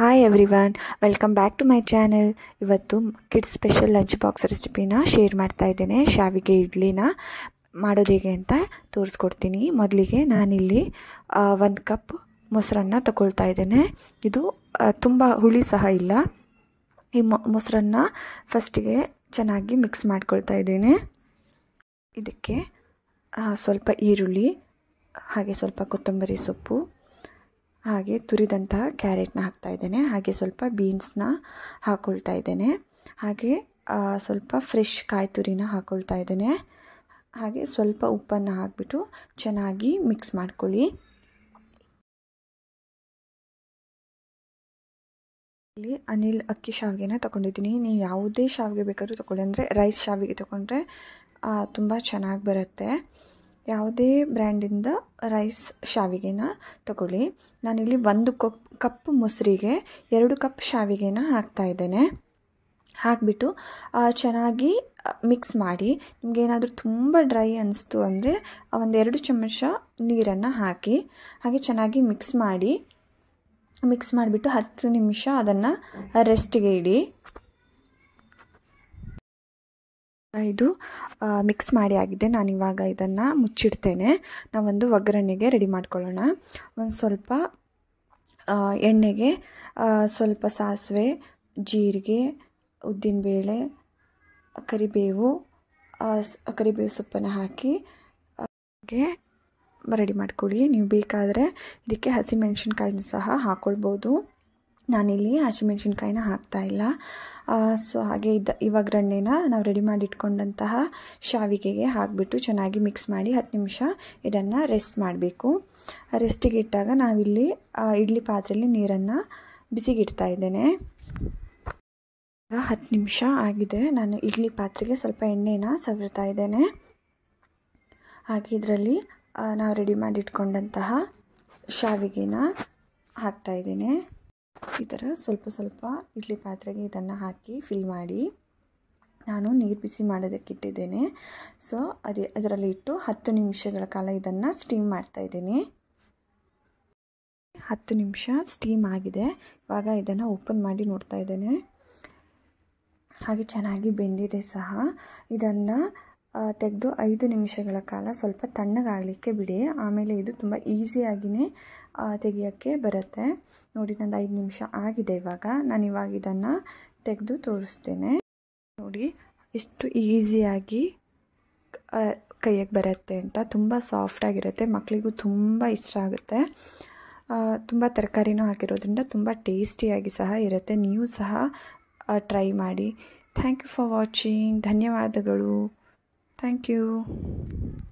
Hi everyone welcome back to my channel ಇವತ್ತು kids special lunch box ರೆಸಿಪಿನ share ಮಾಡ್ತಾ ಇದ್ದೇನೆ ಶಾವಿಗೆ ಇಡ್ಲಿನ ಮಾಡೋದು ಹೇಗೆ ಅಂತ ತೋರಿಸ್ಕೊಡ್ತೀನಿ ಮೊದಲಿಗೆ ನಾನಿಲ್ಲಿ ಒಂದು ಕಪ್ ಮೊಸರನ್ನ ತಗೊಳ್ತಾ ಇದ್ದೇನೆ ಇದು ತುಂಬ ಹುಳಿ ಸಹ ಇಲ್ಲ ಈ ಮೊಸರನ್ನ ಫಸ್ಟಿಗೆ ಚೆನ್ನಾಗಿ ಮಿಕ್ಸ್ ಮಾಡ್ಕೊಳ್ತಾ ಇದ್ದೇನೆ ಇದಕ್ಕೆ ಸ್ವಲ್ಪ ಈರುಳ್ಳಿ ಹಾಗೆ ಸ್ವಲ್ಪ ಕೊತ್ತಂಬರಿ ಸೊಪ್ಪು ಹಾಗೆ ತುರಿದಂತಹ ಕ್ಯಾರೆಟ್ನ ಹಾಕ್ತಾ ಇದ್ದೇನೆ ಹಾಗೆ ಸ್ವಲ್ಪ ಬೀನ್ಸ್ನ ಹಾಕ್ಕೊಳ್ತಾ ಇದ್ದೇನೆ ಹಾಗೆ ಸ್ವಲ್ಪ ಫ್ರೆಶ್ ಕಾಯಿ ತುರಿನ ಹಾಕ್ಕೊಳ್ತಾ ಇದ್ದೇನೆ ಹಾಗೆ ಸ್ವಲ್ಪ ಉಪ್ಪನ್ನು ಹಾಕ್ಬಿಟ್ಟು ಚೆನ್ನಾಗಿ ಮಿಕ್ಸ್ ಮಾಡ್ಕೊಳ್ಳಿ ಇಲ್ಲಿ ಅನಿಲ್ ಅಕ್ಕಿ ಶಾವಿಗೆನ ತೊಗೊಂಡಿದ್ದೀನಿ ನೀವು ಯಾವುದೇ ಶಾವಿಗೆ ಬೇಕಾದರೂ ತೊಗೊಳ್ಳಿ ಅಂದರೆ ರೈಸ್ ಶಾವಿಗೆ ತೊಗೊಂಡ್ರೆ ತುಂಬ ಚೆನ್ನಾಗಿ ಬರುತ್ತೆ ಯಾವುದೇ ಬ್ರ್ಯಾಂಡಿಂದ ರೈಸ್ ಶಾವಿಗೆನ ತಗೊಳ್ಳಿ ನಾನಿಲ್ಲಿ ಒಂದು ಕಪ್ ಕಪ್ ಮೊಸರಿಗೆ ಎರಡು ಕಪ್ ಶಾವಿಗೆನ ಹಾಕ್ತಾಯಿದ್ದೇನೆ ಹಾಕಿಬಿಟ್ಟು ಚೆನ್ನಾಗಿ ಮಿಕ್ಸ್ ಮಾಡಿ ನಿಮಗೇನಾದರೂ ತುಂಬ ಡ್ರೈ ಅನ್ನಿಸ್ತು ಅಂದರೆ ಒಂದೆರಡು ಚಮಚ ನೀರನ್ನು ಹಾಕಿ ಹಾಗೆ ಚೆನ್ನಾಗಿ ಮಿಕ್ಸ್ ಮಾಡಿ ಮಿಕ್ಸ್ ಮಾಡಿಬಿಟ್ಟು ಹತ್ತು ನಿಮಿಷ ಅದನ್ನು ರೆಸ್ಟಿಗೆ ಇಡಿ ಇದು ಮಿಕ್ಸ್ ಮಾಡಿ ಆಗಿದೆ ನಾನು ಇವಾಗ ಇದನ್ನು ಮುಚ್ಚಿಡ್ತೇನೆ ನಾವೊಂದು ಒಗ್ಗರಣೆಗೆ ರೆಡಿ ಮಾಡ್ಕೊಳ್ಳೋಣ ಒಂದು ಸ್ವಲ್ಪ ಎಣ್ಣೆಗೆ ಸ್ವಲ್ಪ ಸಾಸಿವೆ ಜೀರಿಗೆ ಉದ್ದಿನಬೇಳೆ ಕರಿಬೇವು ಕರಿಬೇವು ಸೊಪ್ಪನ್ನು ಹಾಕಿ ರೆಡಿ ಮಾಡ್ಕೊಳ್ಳಿ ನೀವು ಬೇಕಾದರೆ ಇದಕ್ಕೆ ಹಸಿಮೆಣ್ಸಿನ್ಕಾಯಿನ ಸಹ ಹಾಕ್ಕೊಳ್ಬೋದು ನಾನಿಲ್ಲಿ ಹಸಿಮೆಣ್ಸಿನ್ಕಾಯಿನ ಹಾಕ್ತಾ ಇಲ್ಲ ಸೊ ಹಾಗೆ ಇದ್ದ ಇವಾಗ್ರಣ್ಣೆನ ನಾವು ರೆಡಿ ಮಾಡಿಟ್ಕೊಂಡಂತಹ ಶಾವಿಗೆಗೆ ಹಾಕಿಬಿಟ್ಟು ಚೆನ್ನಾಗಿ ಮಿಕ್ಸ್ ಮಾಡಿ ಹತ್ತು ನಿಮಿಷ ಇದನ್ನು ರೆಸ್ಟ್ ಮಾಡಬೇಕು ರೆಸ್ಟಿಗೆ ಇಟ್ಟಾಗ ನಾವಿಲ್ಲಿ ಇಡ್ಲಿ ಪಾತ್ರೆಯಲ್ಲಿ ನೀರನ್ನು ಬಿಸಿಗಿಡ್ತಾ ಇದ್ದೇನೆ ಹತ್ತು ನಿಮಿಷ ಆಗಿದೆ ನಾನು ಇಡ್ಲಿ ಪಾತ್ರೆಗೆ ಸ್ವಲ್ಪ ಎಣ್ಣೆನ ಸವರ್ತಾ ಇದ್ದೇನೆ ಹಾಗೆ ಇದರಲ್ಲಿ ನಾವು ರೆಡಿ ಮಾಡಿಟ್ಕೊಂಡಂತಹ ಶಾವಿಗೆನ ಹಾಕ್ತಾ ಇದ್ದೇನೆ ಈ ಥರ ಸ್ವಲ್ಪ ಸ್ವಲ್ಪ ಇಡ್ಲಿ ಪಾತ್ರೆಗೆ ಇದನ್ನು ಹಾಕಿ ಫಿಲ್ ಮಾಡಿ ನಾನು ನೀರು ಬಿಸಿ ಮಾಡೋದಕ್ಕಿಟ್ಟಿದ್ದೇನೆ ಸೊ ಅದೇ ಅದರಲ್ಲಿ ಇಟ್ಟು ಹತ್ತು ನಿಮಿಷಗಳ ಕಾಲ ಇದನ್ನು ಸ್ಟೀಮ್ ಮಾಡ್ತಾಯಿದ್ದೀನಿ ಹತ್ತು ನಿಮಿಷ ಸ್ಟೀಮ್ ಆಗಿದೆ ಇವಾಗ ಇದನ್ನು ಓಪನ್ ಮಾಡಿ ನೋಡ್ತಾ ಇದ್ದೇನೆ ಹಾಗೆ ಚೆನ್ನಾಗಿ ಬೆಂದಿದೆ ಸಹ ಇದನ್ನು ತೆಗೆದು ಐದು ನಿಮಿಷಗಳ ಕಾಲ ಸ್ವಲ್ಪ ತಣ್ಣಗಾಗಲಿಕ್ಕೆ ಬಿಡಿ ಆಮೇಲೆ ಇದು ತುಂಬ ಈಸಿಯಾಗಿಯೇ ತೆಗೆಯೋಕ್ಕೆ ಬರುತ್ತೆ ನೋಡಿ ನಂದು ಐದು ನಿಮಿಷ ಆಗಿದೆ ಇವಾಗ ನಾನು ಇವಾಗ ಇದನ್ನು ತೆಗೆದು ತೋರಿಸ್ತೇನೆ ನೋಡಿ ಎಷ್ಟು ಈಸಿಯಾಗಿ ಕೈಯಾಗೆ ಬರುತ್ತೆ ಅಂತ ತುಂಬ ಸಾಫ್ಟಾಗಿರುತ್ತೆ ಮಕ್ಕಳಿಗೂ ತುಂಬ ಇಷ್ಟ ಆಗುತ್ತೆ ತುಂಬ ತರಕಾರಿನೂ ಹಾಕಿರೋದ್ರಿಂದ ತುಂಬ ಟೇಸ್ಟಿಯಾಗಿ ಸಹ ಇರುತ್ತೆ ನೀವು ಸಹ ಟ್ರೈ ಮಾಡಿ ಥ್ಯಾಂಕ್ ಯು ಫಾರ್ ವಾಚಿಂಗ್ ಧನ್ಯವಾದಗಳು Thank you.